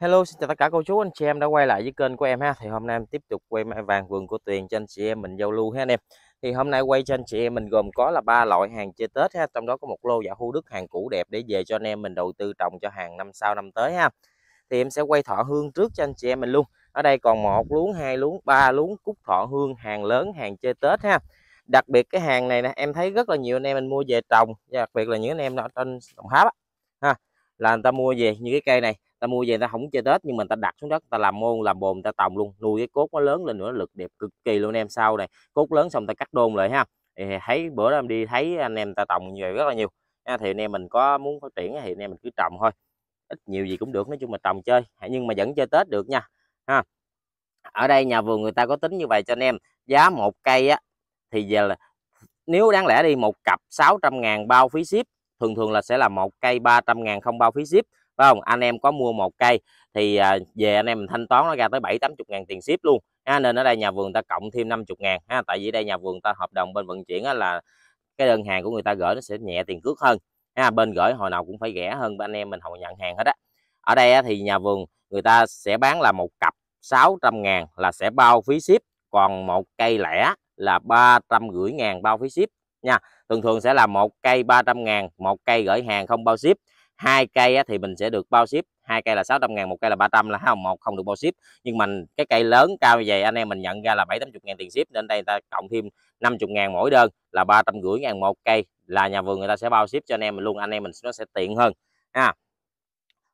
Hello xin chào tất cả cô chú anh chị em đã quay lại với kênh của em ha Thì hôm nay em tiếp tục quay mai vàng vườn của Tuyền cho anh chị em mình giao lưu ha anh em Thì hôm nay quay cho anh chị em mình gồm có là ba loại hàng chơi Tết ha Trong đó có một lô giả dạ hưu đức hàng cũ đẹp để về cho anh em mình đầu tư trồng cho hàng năm sau năm tới ha Thì em sẽ quay thọ hương trước cho anh chị em mình luôn Ở đây còn một luống, hai luống, ba luống cúc thọ hương hàng lớn hàng chơi Tết ha Đặc biệt cái hàng này nè em thấy rất là nhiều anh em mình mua về trồng Đặc biệt là những anh em ở trên Đồng Tháp á ha là người ta mua về như cái cây này ta mua về ta không chơi tết nhưng mình ta đặt xuống đất ta làm môn làm bồn ta tòng luôn nuôi cái cốt nó lớn lên nữa lực đẹp cực kỳ luôn em sau này cốt lớn xong ta cắt đôn lại ha thì thấy bữa đó em đi thấy anh em ta trồng nhiều rất là nhiều à, thì anh em mình có muốn phát triển thì anh em mình cứ trồng thôi ít nhiều gì cũng được nói chung mà trồng chơi nhưng mà vẫn chơi tết được nha ha ở đây nhà vườn người ta có tính như vậy cho anh em giá một cây á thì giờ là nếu đáng lẽ đi một cặp 600 ngàn bao phí ship thường thường là sẽ là một cây 300 ngàn không bao phí ship phải không anh em có mua một cây thì à, về anh em thanh toán nó ra tới bảy tám chục ngàn tiền ship luôn ha, nên ở đây nhà vườn ta cộng thêm 50 ngàn ha, tại vì đây nhà vườn ta hợp đồng bên vận chuyển là cái đơn hàng của người ta gửi nó sẽ nhẹ tiền cước hơn ha, bên gửi hồi nào cũng phải rẻ hơn bên anh em mình hồi nhận hàng hết á ở đây thì nhà vườn người ta sẽ bán là một cặp 600 ngàn là sẽ bao phí ship còn một cây lẻ là gửi ngàn bao phí ship nha thường thường sẽ là một cây 300 ngàn một cây gửi hàng không bao ship hai cây thì mình sẽ được bao ship hai cây là 600 ngàn một cây là 300 là không một không được bao ship nhưng mình cái cây lớn cao như vậy anh em mình nhận ra là 7 80 ngàn tiền ship nên đây người ta cộng thêm 50 ngàn mỗi đơn là ba trăm 350 ngàn một cây là nhà vườn người ta sẽ bao ship cho anh em mình luôn anh em mình nó sẽ tiện hơn à,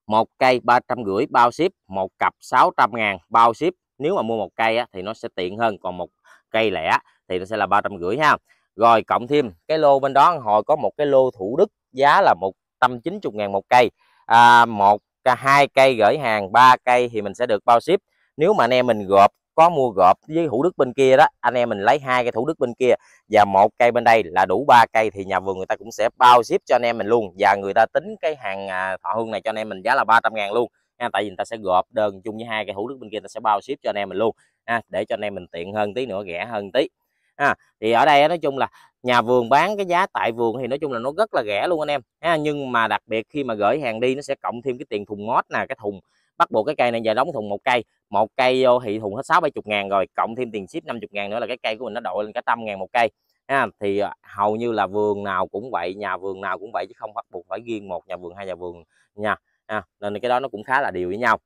một cây ba trăm 350 bao ship một cặp 600 ngàn bao ship nếu mà mua một cây á, thì nó sẽ tiện hơn còn một cây lẻ thì nó sẽ là ba trăm 350 ha rồi cộng thêm cái lô bên đó hồi có một cái lô Thủ Đức giá là một 190 ngàn một cây à, một hai cây gửi hàng ba cây thì mình sẽ được bao ship nếu mà anh em mình gộp có mua gộp với thủ đức bên kia đó anh em mình lấy hai cây thủ đức bên kia và một cây bên đây là đủ ba cây thì nhà vườn người ta cũng sẽ bao ship cho anh em mình luôn và người ta tính cái hàng à, thọ hương này cho anh em mình giá là 300 ngàn luôn ha, tại vì người ta sẽ gộp đơn chung với hai cây hữu đức bên kia ta sẽ bao ship cho anh em mình luôn ha, để cho anh em mình tiện hơn tí nữa rẻ hơn tí à, thì ở đây nói chung là nhà vườn bán cái giá tại vườn thì nói chung là nó rất là rẻ luôn anh em ha nhưng mà đặc biệt khi mà gửi hàng đi nó sẽ cộng thêm cái tiền thùng mót nè cái thùng bắt buộc cái cây này giờ đóng thùng một cây một cây vô thì thùng hết sáu bảy chục ngàn rồi cộng thêm tiền ship 50 ngàn nữa là cái cây của mình nó đội lên cả trăm ngàn một cây ha thì à, hầu như là vườn nào cũng vậy nhà vườn nào cũng vậy chứ không bắt buộc phải riêng một nhà vườn hai nhà vườn nha ha. nên cái đó nó cũng khá là đều với nhau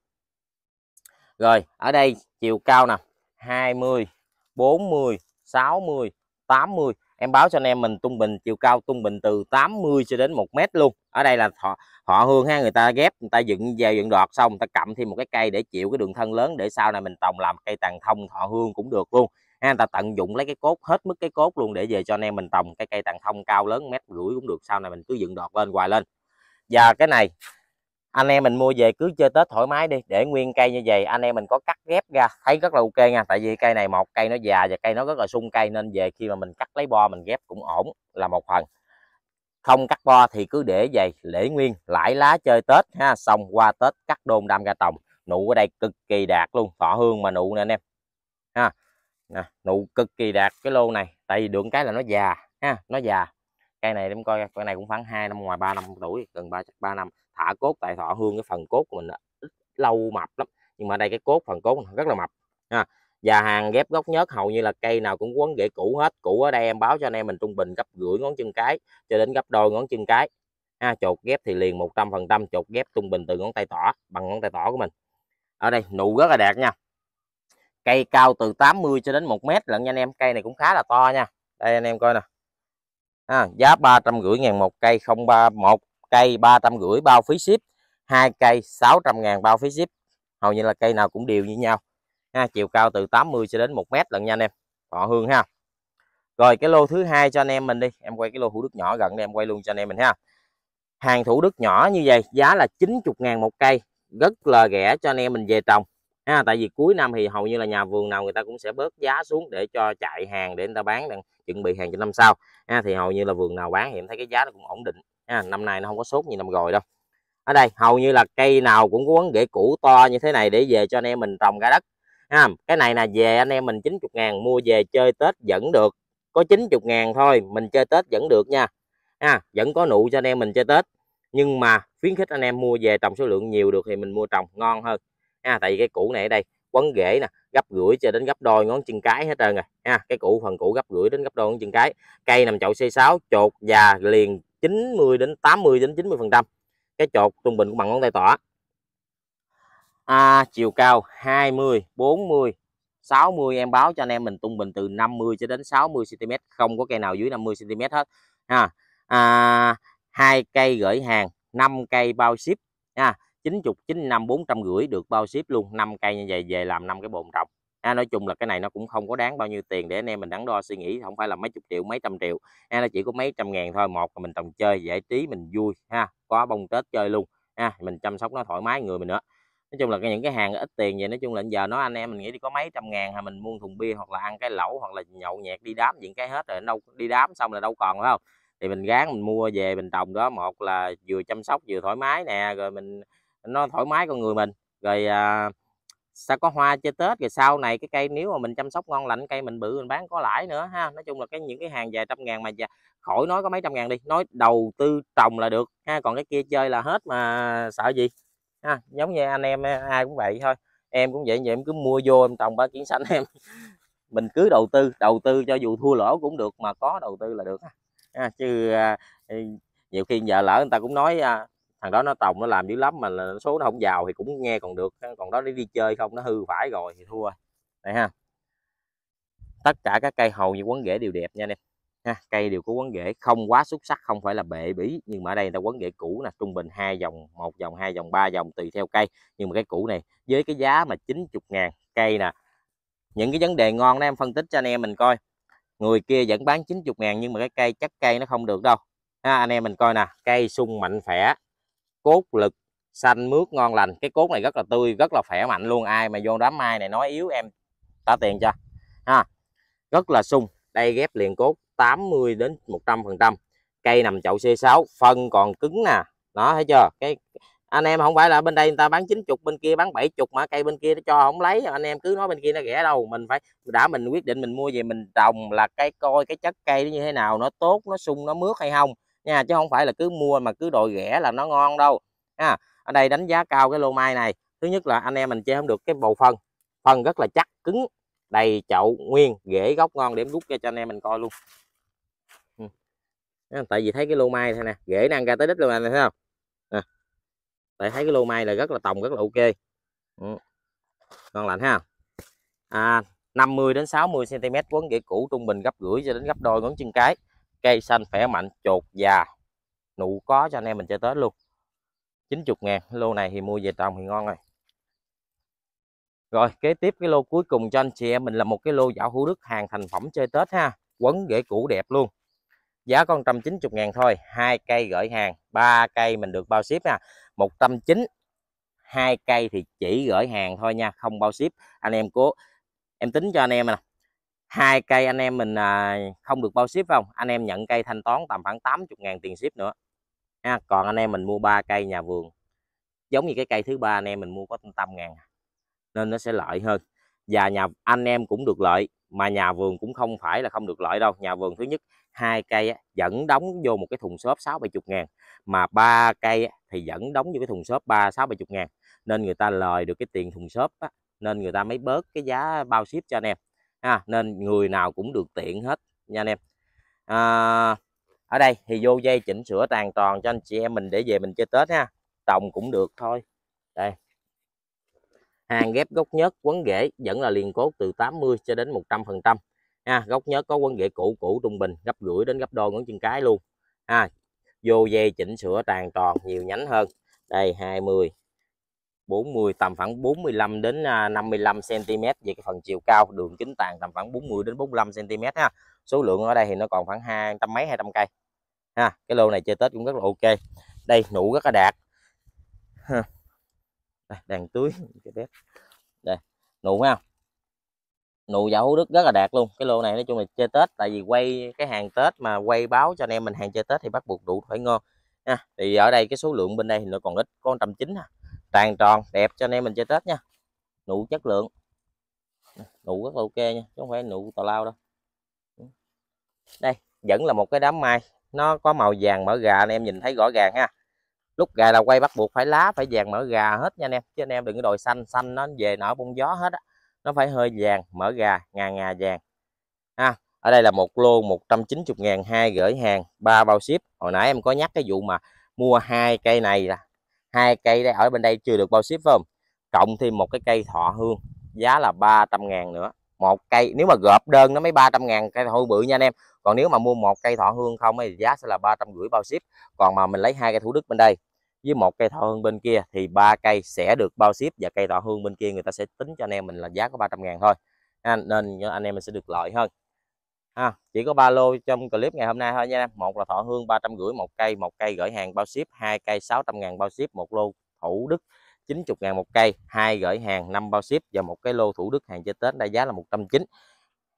rồi ở đây chiều cao nè 20 40 60 80 em báo cho anh em mình tung bình chiều cao tung bình từ 80 cho đến 1 mét luôn ở đây là họ họ hương ha người ta ghép người ta dựng về dựng đọt xong người ta cầm thêm một cái cây để chịu cái đường thân lớn để sau này mình trồng làm cây tàn thông họ hương cũng được luôn ha người ta tận dụng lấy cái cốt hết mức cái cốt luôn để về cho anh em mình trồng cái cây tàn thông cao lớn mét rưỡi cũng được sau này mình cứ dựng đọt lên hoài lên và cái này anh em mình mua về cứ chơi tết thoải mái đi để nguyên cây như vậy anh em mình có cắt ghép ra thấy rất là ok nha tại vì cây này một cây nó già và cây nó rất là sung cây nên về khi mà mình cắt lấy bo mình ghép cũng ổn là một phần không cắt bo thì cứ để vậy lễ nguyên lãi lá chơi tết ha xong qua tết cắt đôn đâm ra tòng nụ ở đây cực kỳ đạt luôn tỏ hương mà nụ nè anh em ha nè, nụ cực kỳ đạt cái lô này tại vì đường cái là nó già ha nó già cây này em coi cây này cũng khoảng hai năm ngoài ba năm tuổi gần 3 ba năm hạ cốt tại thọ hương cái phần cốt của mình lâu mập lắm nhưng mà đây cái cốt phần cốt rất là mập ha và hàng ghép gốc nhớt hầu như là cây nào cũng quấn rễ cũ hết cũ ở đây em báo cho anh em mình trung bình gấp rưỡi ngón chân cái cho đến gấp đôi ngón chân cái ha chột ghép thì liền 100 phần trăm chột ghép trung bình từ ngón tay tỏ bằng ngón tay tỏ của mình ở đây nụ rất là đẹp nha cây cao từ 80 cho đến 1 mét lận nha anh em cây này cũng khá là to nha đây anh em coi nè à, giá rưỡi ngàn một cây không ba một cây ba trăm rưỡi bao phí ship hai cây 600 ngàn bao phí ship hầu như là cây nào cũng đều như nhau ha, chiều cao từ 80 cho đến 1 mét lần nha anh em thọ hương ha rồi cái lô thứ hai cho anh em mình đi em quay cái lô thủ đức nhỏ gần đây em quay luôn cho anh em mình ha hàng thủ đức nhỏ như vậy giá là 90 ngàn một cây rất là rẻ cho anh em mình về trồng ha tại vì cuối năm thì hầu như là nhà vườn nào người ta cũng sẽ bớt giá xuống để cho chạy hàng để người ta bán để chuẩn bị hàng cho năm sau ha thì hầu như là vườn nào bán thì em thấy cái giá nó cũng ổn định ha. năm nay nó không có sốt như năm rồi đâu ở đây hầu như là cây nào cũng có quấn rễ cũ to như thế này để về cho anh em mình trồng ra đất ha. cái này là về anh em mình 90 ngàn mua về chơi Tết vẫn được có 90 ngàn thôi mình chơi Tết vẫn được nha ha. vẫn có nụ cho anh em mình chơi Tết nhưng mà khuyến khích anh em mua về trồng số lượng nhiều được thì mình mua trồng ngon hơn ha. tại vì cái củ này ở đây quấn rễ nè gấp rưỡi cho đến gấp đôi ngón chân cái hết trơn rồi ha cái củ phần củ gấp rưỡi đến gấp đôi ngón chân cái cây nằm chậu C6 chột già liền 90 đến 80 đến 90 phần trăm cái chột trung bình của bằng ngón tay tỏa à, chiều cao 20 40 60 em báo cho anh em mình trung bình từ 50 cho đến 60 cm không có cây nào dưới 50 cm hết ha à, hai cây gửi hàng 5 cây bao ship nha 90 95 450 được bao ship luôn 5 cây như vậy về làm 5 cái bồn trồng à, nói chung là cái này nó cũng không có đáng bao nhiêu tiền để anh em mình đắn đo suy nghĩ không phải là mấy chục triệu mấy trăm triệu à, nó chỉ có mấy trăm ngàn thôi một là mình trồng chơi giải trí mình vui ha có bông tết chơi luôn ha mình chăm sóc nó thoải mái người mình nữa nói chung là cái những cái hàng ít tiền vậy nói chung là giờ nó anh em mình nghĩ đi có mấy trăm ngàn hay mình mua thùng bia hoặc là ăn cái lẩu hoặc là nhậu nhẹt đi đám những cái hết rồi đâu đi đám xong là đâu còn phải không thì mình gán mình mua về mình trồng đó một là vừa chăm sóc vừa thoải mái nè rồi mình nó thoải mái con người mình rồi à, sẽ có hoa chơi tết rồi sau này cái cây nếu mà mình chăm sóc ngon lành cây mình bự mình bán có lãi nữa ha nói chung là cái những cái hàng vài trăm ngàn mà khỏi nói có mấy trăm ngàn đi nói đầu tư trồng là được ha còn cái kia chơi là hết mà sợ gì ha giống như anh em ai cũng vậy thôi em cũng vậy vậy em cứ mua vô em trồng ba kiến xanh em mình cứ đầu tư đầu tư cho dù thua lỗ cũng được mà có đầu tư là được ha. chứ à, nhiều khi giờ lỡ người ta cũng nói à, thằng đó nó trồng nó làm dữ lắm mà là số nó không giàu thì cũng nghe còn được còn đó nó đi chơi không nó hư phải rồi thì thua này ha tất cả các cây hầu như quấn rễ đều đẹp nha anh em ha, cây đều có quấn rễ không quá xuất sắc không phải là bệ bỉ nhưng mà ở đây người ta quấn rễ cũ nè trung bình hai vòng một vòng hai vòng ba vòng tùy theo cây nhưng mà cái cũ này với cái giá mà 90 ngàn cây nè những cái vấn đề ngon đó em phân tích cho anh em mình coi người kia vẫn bán 90 ngàn nhưng mà cái cây chắc cây nó không được đâu ha, anh em mình coi nè cây sung mạnh khỏe cốt lực xanh mướt ngon lành cái cốt này rất là tươi rất là khỏe mạnh luôn ai mà vô đám mai này nói yếu em trả tiền cho ha rất là sung đây ghép liền cốt 80 đến 100 phần trăm cây nằm chậu C6 phân còn cứng nè nó thấy chưa cái anh em không phải là bên đây người ta bán 90 bên kia bán 70 mà cây bên kia nó cho không lấy anh em cứ nói bên kia nó rẻ đâu mình phải đã mình quyết định mình mua về mình trồng là cái coi cái chất cây nó như thế nào nó tốt nó sung nó mướt hay không nha chứ không phải là cứ mua mà cứ đòi rẻ là nó ngon đâu ha à, ở đây đánh giá cao cái lô mai này thứ nhất là anh em mình chơi không được cái bầu phân phân rất là chắc cứng đầy chậu nguyên rễ gốc ngon để em rút cho anh em mình coi luôn tại vì thấy cái lô mai thôi nè rễ đang ra tới đích luôn này thấy không à. tại thấy cái lô mai là rất là tòng rất là ok ừ. ngon lạnh ha à, 50 đến 60 cm quấn rễ cũ trung bình gấp rưỡi cho đến gấp đôi ngón chân cái cây xanh khỏe mạnh chột già nụ có cho anh em mình chơi tết luôn 90 ngàn lô này thì mua về trồng thì ngon rồi rồi kế tiếp cái lô cuối cùng cho anh chị em mình là một cái lô dạo hữu đức hàng thành phẩm chơi tết ha quấn rễ cũ đẹp luôn giá con 190 ngàn thôi hai cây gửi hàng ba cây mình được bao ship nha 190 hai cây thì chỉ gửi hàng thôi nha không bao ship anh em cố em tính cho anh em nè hai cây anh em mình à, không được bao ship không anh em nhận cây thanh toán tầm khoảng 80 ngàn tiền ship nữa ha. còn anh em mình mua ba cây nhà vườn giống như cái cây thứ ba anh em mình mua có 100 ngàn à, nên nó sẽ lợi hơn và nhà anh em cũng được lợi mà nhà vườn cũng không phải là không được lợi đâu nhà vườn thứ nhất hai cây vẫn đóng vô một cái thùng xốp sáu bảy chục ngàn mà ba cây thì vẫn đóng vô cái thùng xốp ba sáu bảy chục ngàn nên người ta lời được cái tiền thùng xốp á, nên người ta mới bớt cái giá bao ship cho anh em ha nên người nào cũng được tiện hết nha anh em à, ở đây thì vô dây chỉnh sửa tàn toàn cho anh chị em mình để về mình chơi tết ha trồng cũng được thôi đây hàng ghép gốc nhớt quấn rễ vẫn là liền cốt từ 80 cho đến 100 phần trăm ha gốc nhớt có quấn rễ cũ cũ trung bình gấp rưỡi đến gấp đôi ngón chân cái luôn ha vô dây chỉnh sửa tàn tròn nhiều nhánh hơn đây 20 40 tầm khoảng 45 đến 55 à, cm về cái phần chiều cao đường kính tàn tầm khoảng 40 đến 45 cm ha số lượng ở đây thì nó còn khoảng hai trăm mấy 200 cây ha cái lô này chơi Tết cũng rất là ok đây nụ rất là đạt ha. đây, tưới cái bếp đây nụ ha nụ dạ hú đức rất là đạt luôn cái lô này nói chung là chơi tết tại vì quay cái hàng tết mà quay báo cho anh em mình hàng chơi tết thì bắt buộc đủ phải ngon ha thì ở đây cái số lượng bên đây thì nó còn ít con trăm chín ha tràn tròn đẹp cho anh em mình chơi tết nha nụ chất lượng nụ rất là ok nha chứ không phải nụ tào lao đâu đây vẫn là một cái đám mai nó có màu vàng mỡ gà anh em nhìn thấy rõ ràng ha lúc gà là quay bắt buộc phải lá phải vàng mỡ gà hết nha anh em chứ anh em đừng có đồi xanh xanh nó về nở bông gió hết á nó phải hơi vàng mỡ gà ngà ngà vàng ha ở đây là một lô 190 ngàn hai gửi hàng ba bao ship hồi nãy em có nhắc cái vụ mà mua hai cây này là hai cây đây ở bên đây chưa được bao ship phải không cộng thêm một cái cây thọ hương giá là 300 ngàn nữa một cây nếu mà gộp đơn nó mới 300 ngàn cây thôi bự nha anh em còn nếu mà mua một cây thọ hương không thì giá sẽ là ba trăm rưỡi bao ship còn mà mình lấy hai cây thủ đức bên đây với một cây thọ hương bên kia thì ba cây sẽ được bao ship và cây thọ hương bên kia người ta sẽ tính cho anh em mình là giá có 300 ngàn thôi nên anh em mình sẽ được lợi hơn ha chỉ có ba lô trong clip ngày hôm nay thôi nha một là thọ hương ba trăm gửi một cây một cây gửi hàng bao ship hai cây sáu trăm ngàn bao ship một lô thủ đức 90 ngàn một cây hai gửi hàng năm bao ship và một cái lô thủ đức hàng chơi tết đây giá là một trăm chín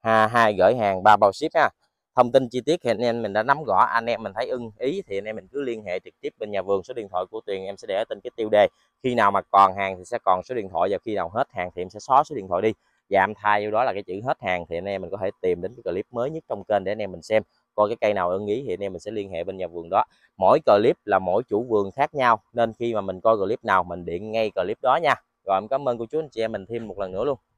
hai gửi hàng ba bao ship ha thông tin chi tiết thì anh em mình đã nắm rõ anh em mình thấy ưng ý thì anh em mình cứ liên hệ trực tiếp bên nhà vườn số điện thoại của tuyền em sẽ để ở trên cái tiêu đề khi nào mà còn hàng thì sẽ còn số điện thoại và khi nào hết hàng thì em sẽ xóa số điện thoại đi giảm dạ, thay vô đó là cái chữ hết hàng thì anh em mình có thể tìm đến cái clip mới nhất trong kênh để anh em mình xem coi cái cây nào ưng ý thì anh em mình sẽ liên hệ bên nhà vườn đó mỗi clip là mỗi chủ vườn khác nhau nên khi mà mình coi clip nào mình điện ngay clip đó nha rồi em cảm ơn cô chú anh chị em mình thêm một lần nữa luôn